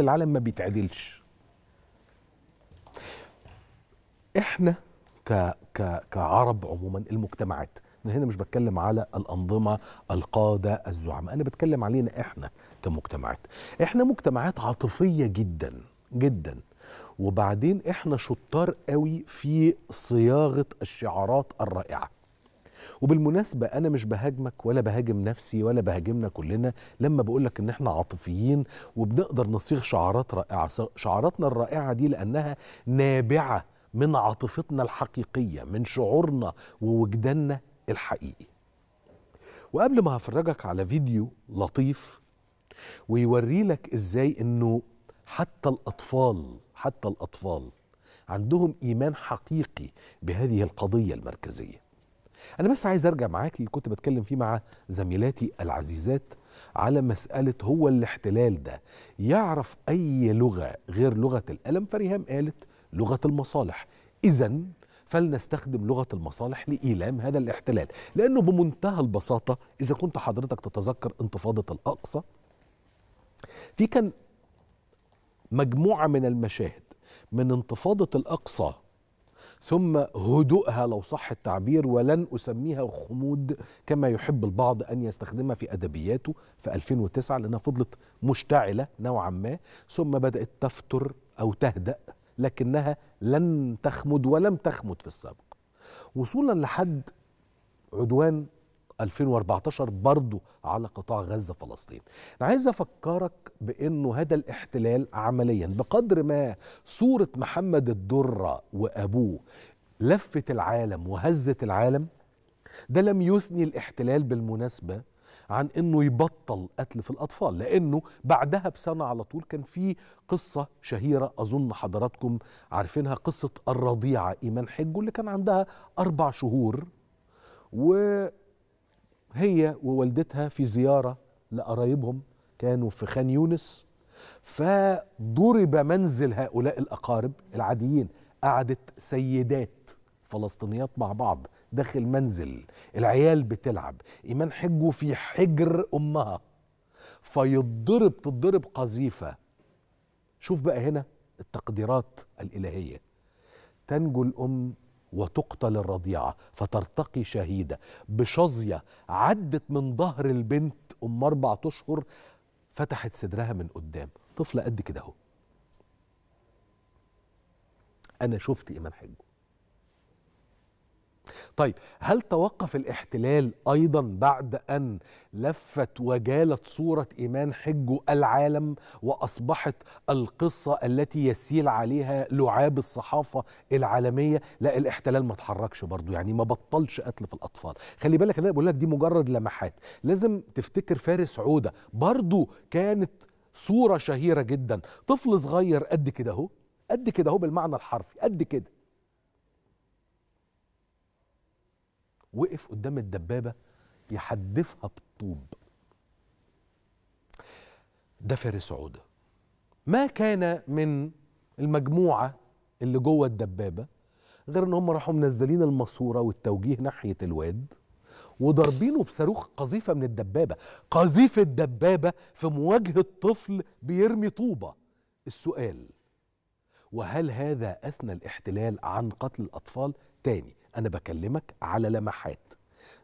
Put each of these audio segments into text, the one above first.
العالم ما بيتعدلش احنا ك... ك... كعرب عموما المجتمعات انا هنا مش بتكلم على الانظمه القاده الزعماء انا بتكلم علينا احنا كمجتمعات احنا مجتمعات عاطفيه جدا جدا وبعدين احنا شطار قوي في صياغه الشعارات الرائعه وبالمناسبه انا مش بهاجمك ولا بهاجم نفسي ولا بهاجمنا كلنا لما بقول لك ان احنا عاطفيين وبنقدر نصيغ شعارات رائعه شعاراتنا الرائعه دي لانها نابعه من عاطفتنا الحقيقيه من شعورنا ووجداننا الحقيقي وقبل ما هفرجك على فيديو لطيف ويوري لك ازاي انه حتى الاطفال حتى الاطفال عندهم ايمان حقيقي بهذه القضيه المركزيه انا بس عايز ارجع معاك اللي كنت بتكلم فيه مع زميلاتي العزيزات على مساله هو الاحتلال ده يعرف اي لغه غير لغه الالم فريهام قالت لغه المصالح اذا فلنستخدم لغه المصالح لايلام هذا الاحتلال لانه بمنتهى البساطه اذا كنت حضرتك تتذكر انتفاضه الاقصى في كان مجموعه من المشاهد من انتفاضه الاقصى ثم هدوءها لو صح التعبير ولن أسميها خمود كما يحب البعض أن يستخدمها في أدبياته في 2009 لأنها فضلت مشتعلة نوعا ما ثم بدأت تفتر أو تهدأ لكنها لن تخمد ولم تخمد في السابق وصولا لحد عدوان 2014 برضو على قطاع غزة فلسطين أنا عايز أفكرك بأنه هذا الاحتلال عمليا بقدر ما صورة محمد الدرة وأبوه لفت العالم وهزت العالم ده لم يثني الاحتلال بالمناسبة عن انه يبطل قتل في الاطفال لانه بعدها بسنه على طول كان في قصه شهيره اظن حضراتكم عارفينها قصه الرضيعه ايمان حجو اللي كان عندها اربع شهور و هي ووالدتها في زيارة لقرايبهم كانوا في خان يونس فضرب منزل هؤلاء الأقارب العاديين قعدت سيدات فلسطينيات مع بعض داخل منزل العيال بتلعب إيمان حجوا في حجر أمها فيضرب تضرب قذيفة شوف بقى هنا التقديرات الإلهية تنجو الأم وتقتل الرضيعة فترتقي شهيدة بشظية عدت من ظهر البنت أم أربع أشهر فتحت صدرها من قدام طفلة قد كده أهو أنا شفت إيمان حجه طيب هل توقف الاحتلال أيضا بعد أن لفت وجالت صورة إيمان حجه العالم وأصبحت القصة التي يسيل عليها لعاب الصحافة العالمية لا الاحتلال ما اتحركش برضو يعني ما بطلش قتل في الأطفال خلي بالك أنا بقول لك دي مجرد لمحات لازم تفتكر فارس عودة برضو كانت صورة شهيرة جدا طفل صغير قد كده اهو قد كده اهو بالمعنى الحرفي قد كده وقف قدام الدبابه يحدفها بطوب ده فارس عوده ما كان من المجموعه اللي جوه الدبابه غير ان هم راحوا منزلين الماسوره والتوجيه ناحيه الواد وضاربينه بصاروخ قذيفه من الدبابه قذيفه دبابه في مواجهه طفل بيرمي طوبه السؤال وهل هذا اثنى الاحتلال عن قتل الاطفال تاني انا بكلمك على لمحات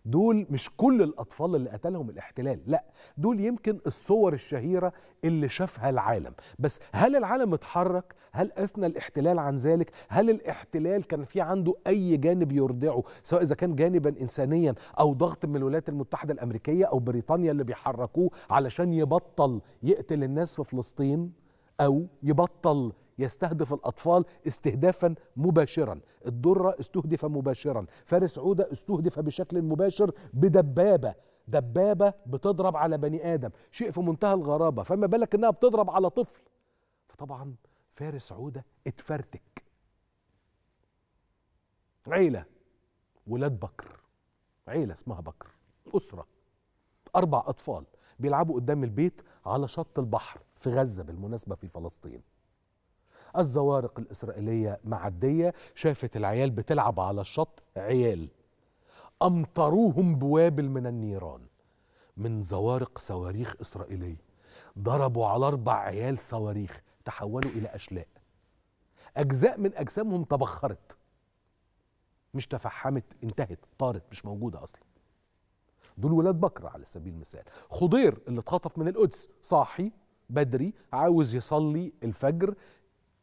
دول مش كل الاطفال اللي قتلهم الاحتلال لا دول يمكن الصور الشهيره اللي شافها العالم بس هل العالم اتحرك هل اثنى الاحتلال عن ذلك هل الاحتلال كان في عنده اي جانب يرضعه سواء اذا كان جانبا انسانيا او ضغط من الولايات المتحده الامريكيه او بريطانيا اللي بيحركوه علشان يبطل يقتل الناس في فلسطين او يبطل يستهدف الأطفال استهدافا مباشرا الدرة استهدف مباشرا فارس عودة استهدف بشكل مباشر بدبابة دبابة بتضرب على بني آدم شيء في منتهى الغرابة فما بالك إنها بتضرب على طفل فطبعا فارس عودة اتفرتك عيلة ولاد بكر عيلة اسمها بكر أسرة أربع أطفال بيلعبوا قدام البيت على شط البحر في غزة بالمناسبة في فلسطين الزوارق الإسرائيلية معدية شافت العيال بتلعب على الشط عيال أمطروهم بوابل من النيران من زوارق صواريخ إسرائيلية ضربوا على أربع عيال صواريخ تحولوا إلى أشلاء أجزاء من أجسامهم تبخرت مش تفحمت انتهت طارت مش موجودة أصلا دول ولاد بكرة على سبيل المثال خضير اللي اتخطف من القدس صاحي بدري عاوز يصلي الفجر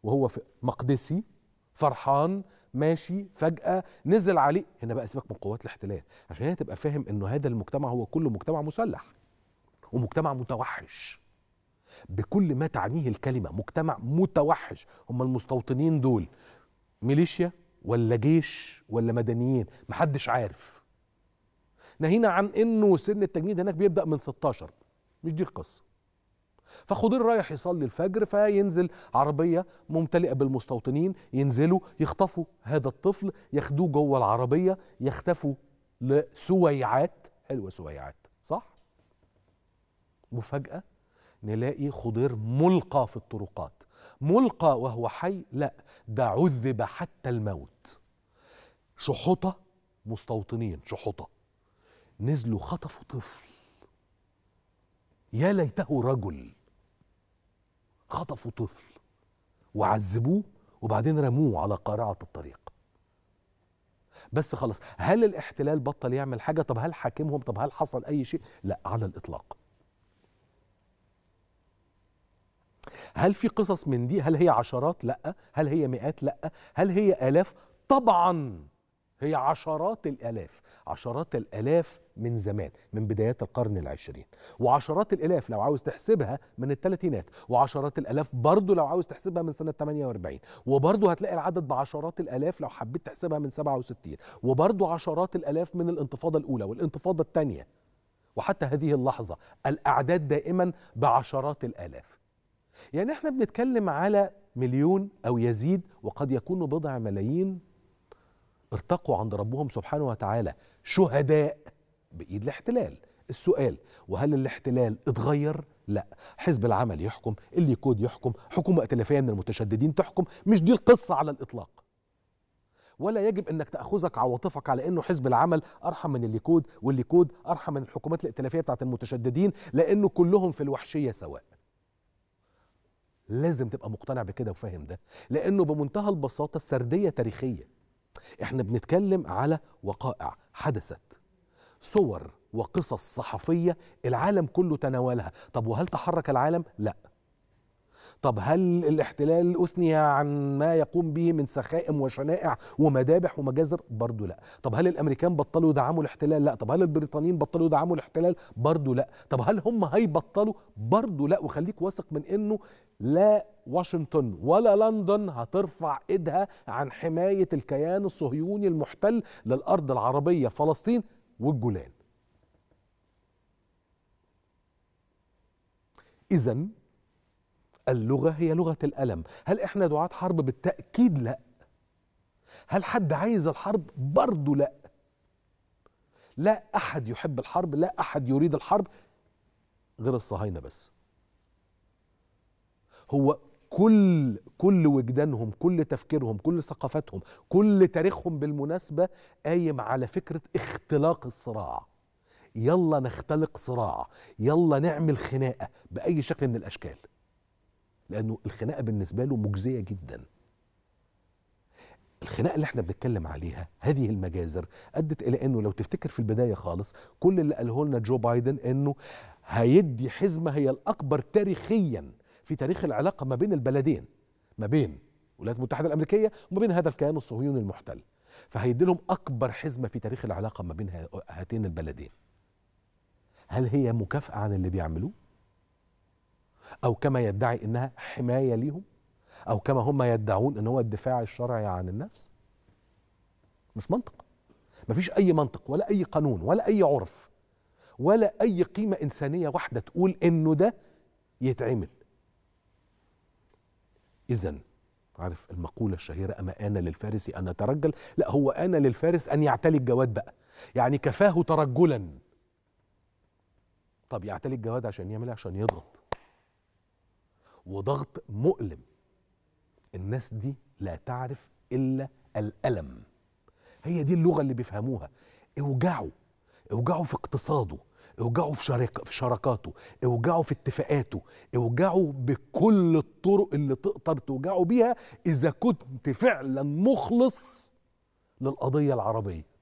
وهو في مقدسي فرحان ماشي فجأة نزل عليه هنا بقى سيبك من قوات الاحتلال عشان هنا تبقى فاهم انه هذا المجتمع هو كله مجتمع مسلح ومجتمع متوحش بكل ما تعنيه الكلمة مجتمع متوحش هم المستوطنين دول ميليشيا ولا جيش ولا مدنيين محدش عارف ناهينا عن انه سن التجنيد هناك بيبدأ من 16 مش دي القصه فخضير رايح يصلي الفجر فينزل عربيه ممتلئه بالمستوطنين ينزلوا يخطفوا هذا الطفل ياخدوه جوه العربيه يختفوا لسويعات حلوه سويعات صح مفاجأة نلاقي خضير ملقى في الطرقات ملقى وهو حي لا ده عذب حتى الموت شحطه مستوطنين شحطه نزلوا خطفوا طفل يا ليته رجل خطفوا طفل وعذبوه وبعدين رموه على قارعة الطريق بس خلاص هل الاحتلال بطل يعمل حاجة طب هل حاكمهم طب هل حصل أي شيء لا على الإطلاق هل في قصص من دي هل هي عشرات لا هل هي مئات لا هل هي آلاف طبعا هي عشرات الآلاف عشرات الآلاف من زمان من بدايات القرن العشرين وعشرات الآلاف لو عاوز تحسبها من الثلاثينات وعشرات الآلاف برضه لو عاوز تحسبها من سنة 48 وبرضه هتلاقي العدد بعشرات الآلاف لو حبيت تحسبها من 67 وبرضه عشرات الآلاف من الانتفاضة الأولى والانتفاضة الثانية وحتى هذه اللحظة الأعداد دائما بعشرات الآلاف يعني احنا بنتكلم على مليون أو يزيد وقد يكون بضع ملايين ارتقوا عند ربهم سبحانه وتعالى شهداء بايد الاحتلال السؤال وهل الاحتلال اتغير لا حزب العمل يحكم اللي يكود يحكم حكومه ائتلافيه من المتشددين تحكم مش دي القصه على الاطلاق ولا يجب انك تاخذك عواطفك على انه حزب العمل ارحم من الليكود والليكود ارحم من الحكومات الائتلافيه بتاعت المتشددين لانه كلهم في الوحشيه سواء لازم تبقى مقتنع بكده وفاهم ده لانه بمنتهى البساطه السرديه تاريخيه احنا بنتكلم على وقائع حدثت صور وقصص صحفيه العالم كله تناولها طب وهل تحرك العالم لا طب هل الاحتلال أثني عن ما يقوم به من سخائم وشنائع ومذابح ومجازر برضه لا طب هل الأمريكان بطلوا يدعموا الاحتلال لا طب هل البريطانيين بطلوا يدعموا الاحتلال برضه لا طب هل هم هيبطلوا برضه لا وخليك واثق من أنه لا واشنطن ولا لندن هترفع ايدها عن حمايه الكيان الصهيوني المحتل للارض العربيه فلسطين والجولان. اذا اللغة هي لغة الألم هل إحنا دعاة حرب بالتأكيد لا هل حد عايز الحرب برضه لا لا أحد يحب الحرب لا أحد يريد الحرب غير الصهاينة بس هو كل كل وجدانهم كل تفكيرهم كل ثقافتهم كل تاريخهم بالمناسبة قايم على فكرة اختلاق الصراع يلا نختلق صراع يلا نعمل خناقة بأي شكل من الأشكال لانه الخناقه بالنسبه له مجزيه جدا الخناقه اللي احنا بنتكلم عليها هذه المجازر ادت الى انه لو تفتكر في البدايه خالص كل اللي قاله لنا جو بايدن انه هيدي حزمه هي الاكبر تاريخيا في تاريخ العلاقه ما بين البلدين ما بين الولايات المتحده الامريكيه وما بين هذا الكيان الصهيوني المحتل فهيدي لهم اكبر حزمه في تاريخ العلاقه ما بين هاتين البلدين هل هي مكافاه عن اللي بيعملوه أو كما يدعي إنها حماية ليهم أو كما هم يدعون إن هو الدفاع الشرعي عن النفس مش منطق مفيش أي منطق ولا أي قانون ولا أي عرف ولا أي قيمة إنسانية واحدة تقول إنه ده يتعمل إذا عارف المقولة الشهيرة أما أنا للفارس أن أترجل لا هو أنا للفارس أن يعتلي الجواد بقى يعني كفاه ترجلا طب يعتلي الجواد عشان يعمل إيه؟ عشان يضغط وضغط مؤلم الناس دي لا تعرف الا الالم هي دي اللغه اللي بيفهموها اوجعوا اوجعوا في اقتصاده اوجعوا في شرك... في شركاته اوجعوا في اتفاقاته اوجعوا بكل الطرق اللي تقدر توجعوا بيها اذا كنت فعلا مخلص للقضيه العربيه